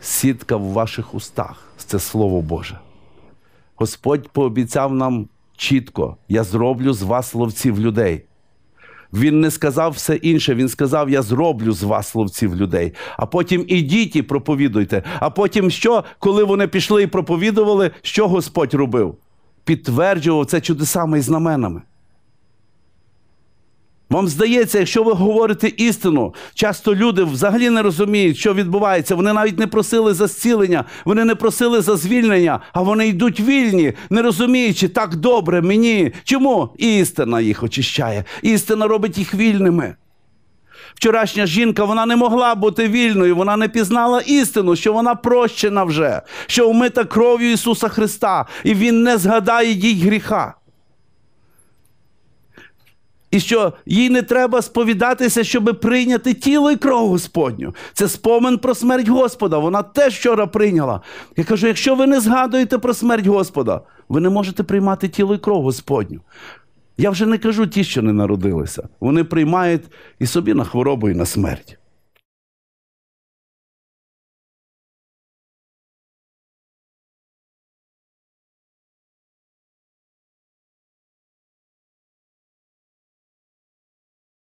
сітка в ваших устах, це Слово Боже. Господь пообіцяв нам чітко: я зроблю з вас ловців людей. Він не сказав все інше, він сказав: Я зроблю з вас ловців людей. А потім ідіть і проповідуйте. А потім, що, коли вони пішли і проповідували, що Господь робив? Підтверджував це чудесами і знаменами. Вам здається, якщо ви говорите істину, часто люди взагалі не розуміють, що відбувається. Вони навіть не просили за зцілення, вони не просили за звільнення, а вони йдуть вільні, не розуміючи так добре мені. Чому? істина їх очищає. Істина робить їх вільними. Вчорашня жінка вона не могла бути вільною, вона не пізнала істину, що вона прощена вже, що вмита кров'ю Ісуса Христа, і Він не згадає їй гріха. І що їй не треба сповідатися, щоб прийняти тіло і кров Господню. Це спомен про смерть Господа. Вона теж вчора прийняла. Я кажу: якщо ви не згадуєте про смерть Господа, ви не можете приймати тіло і кров Господню. Я вже не кажу ті, що не народилися. Вони приймають і собі на хворобу, і на смерть.